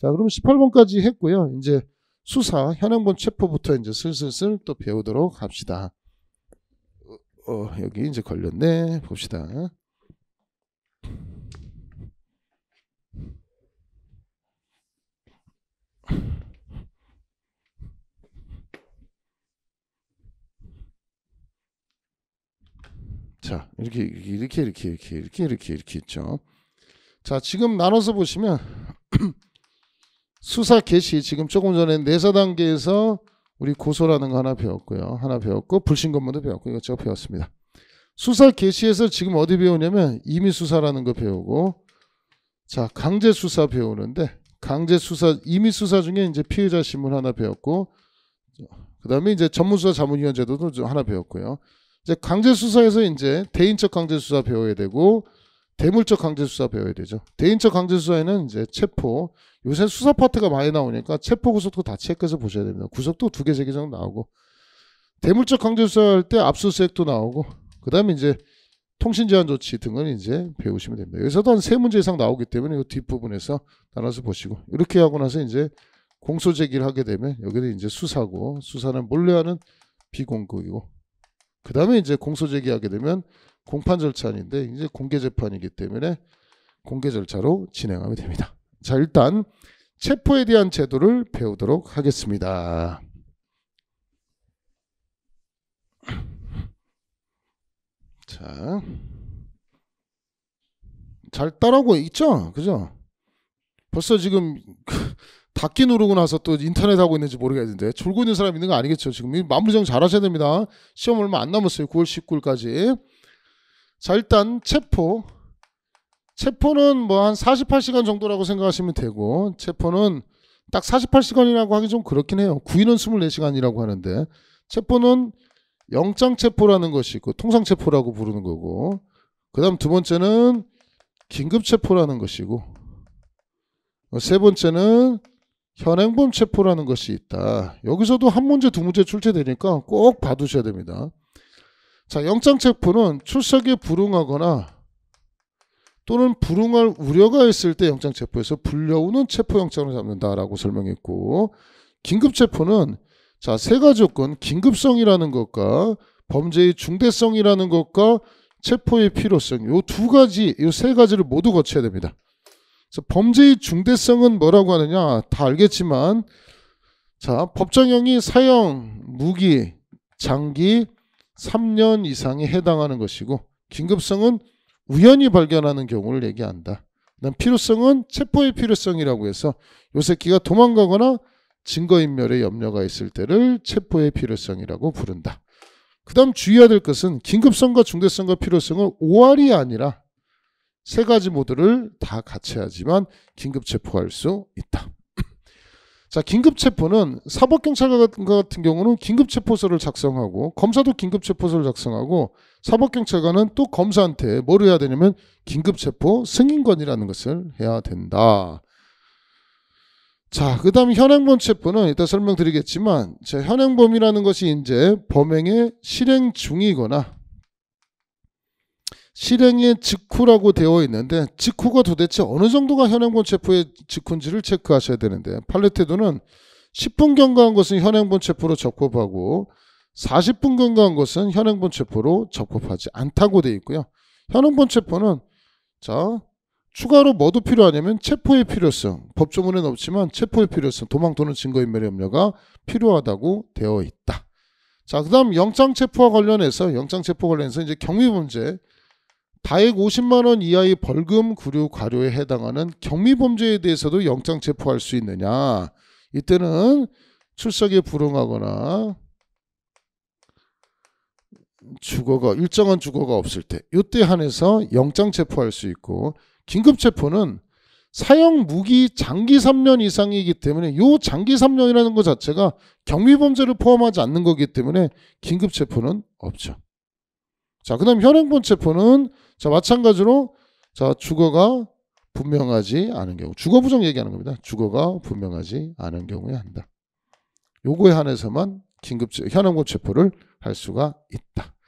자, 그럼 18번까지 했고요. 이제 수사, 현행범 체포부터 이제 슬슬슬 또 배우도록 합시다. 어, 어, 여기 이제 걸렸네. 봅시다. 자, 이렇게, 이렇게, 이렇게, 이렇게, 이렇게, 이렇게, 이렇게 있죠. 자, 지금 나눠서 보시면 수사 개시 지금 조금 전에 내사 단계에서 우리 고소라는 거 하나 배웠고요. 하나 배웠고 불신 건문도 배웠고 이거 제가 배웠습니다. 수사 개시에서 지금 어디 배우냐면 임의 수사라는 거 배우고 자 강제 수사 배우는데 강제 수사 임의 수사 중에 이제 피의자 신문 하나 배웠고 그다음에 이제 전문수사 자문위원 제도도 하나 배웠고요. 이제 강제 수사에서 이제 대인적 강제 수사 배워야 되고 대물적 강제수사 배워야 되죠. 대인적 강제수사에는 이제 체포, 요새 수사 파트가 많이 나오니까 체포 구속도 다 체크해서 보셔야 됩니다. 구속도 두 개, 세 개 정도 나오고, 대물적 강제수사 할 때 압수수색도 나오고, 그 다음에 이제 통신 제한 조치 등은 이제 배우시면 됩니다. 여기서도 한 세 문제 이상 나오기 때문에 이 그 뒷부분에서 나눠서 보시고, 이렇게 하고 나서 이제 공소 제기를 하게 되면 여기는 이제 수사고, 수사는 몰래 하는 비공격이고, 그 다음에 이제 공소 제기하게 되면 공판 절차 아닌데 이제 공개 재판이기 때문에 공개 절차로 진행하면 됩니다. 자 일단 체포에 대한 제도를 배우도록 하겠습니다. 자, 잘 따라오고 있죠? 그죠? 벌써 지금 그 닫기 누르고 나서 또 인터넷 하고 있는지 모르겠는데 졸고 있는 사람 있는 거 아니겠죠? 지금 마무리정 잘 하셔야 됩니다. 시험 얼마 안 남았어요. 9월 19일까지. 자 일단 체포 체포는 뭐 한 48시간 정도라고 생각하시면 되고 체포는 딱 48시간이라고 하기 좀 그렇긴 해요. 구인은 24시간이라고 하는데 체포는 영장 체포라는 것이 있고 통상 체포라고 부르는 거고 그다음 두 번째는 긴급 체포라는 것이고 어, 세 번째는 현행범 체포라는 것이 있다. 여기서도 한 문제 두 문제 출제되니까 꼭 봐두셔야 됩니다. 자, 영장 체포는 출석에 불응하거나 또는 불응할 우려가 있을 때 영장 체포에서 불려오는 체포 영장을 잡는다라고 설명했고 긴급 체포는 자, 세 가지 조건 긴급성이라는 것과 범죄의 중대성이라는 것과 체포의 필요성 요 두 가지 요 세 가지를 모두 거쳐야 됩니다. 그래서 범죄의 중대성은 뭐라고 하느냐 다 알겠지만 자 법정형이 사형 무기 장기 3년 이상에 해당하는 것이고 긴급성은 우연히 발견하는 경우를 얘기한다. 그다음 필요성은 체포의 필요성이라고 해서 요새끼가 도망가거나 증거인멸의 염려가 있을 때를 체포의 필요성이라고 부른다. 그 다음 주의해야 될 것은 긴급성과 중대성과 필요성은 OR이 아니라 세 가지 모드를 다 갖춰야지만 긴급 체포할 수 있다. 자, 긴급체포는 사법경찰과 같은 경우는 긴급체포서를 작성하고 검사도 긴급체포서를 작성하고 사법경찰관은 또 검사한테 뭘 해야 되냐면 긴급체포 승인권이라는 것을 해야 된다. 자, 그 다음 현행범 체포는 이따 설명드리겠지만 현행범이라는 것이 이제 범행의 실행 중이거나 실행의 직후라고 되어 있는데 직후가 도대체 어느 정도가 현행본 체포의 직후인지를 체크하셔야 되는데 팔레테도는 10분 경과한 것은 현행본 체포로 적법하고 40분 경과한 것은 현행본 체포로 적법하지 않다고 되어 있고요. 현행본 체포는 자 추가로 뭐도 필요하냐면 체포의 필요성 법조문에는 없지만 체포의 필요성 도망 도는 증거인멸의 염려가 필요하다고 되어 있다. 자, 그 다음 영장체포와 관련해서, 영장체포 관련해서 이제 경위 문제, 다액 50만 원 이하의 벌금 구류 과료에 해당하는 경미 범죄에 대해서도 영장 체포할 수 있느냐? 이때는 출석에 불응하거나 주거가 일정한 주거가 없을 때 이때 한해서 영장 체포할 수 있고 긴급 체포는 사형 무기 장기 3년 이상이기 때문에 요 장기 3년이라는 것 자체가 경미 범죄를 포함하지 않는 거기 때문에 긴급 체포는 없죠. 자, 그 다음 현행본 체포는 자, 마찬가지로 자, 주거가 분명하지 않은 경우. 주거 부정 얘기하는 겁니다. 주거가 분명하지 않은 경우에 한다. 요거에 한해서만 긴급 현행본 체포를 할 수가 있다.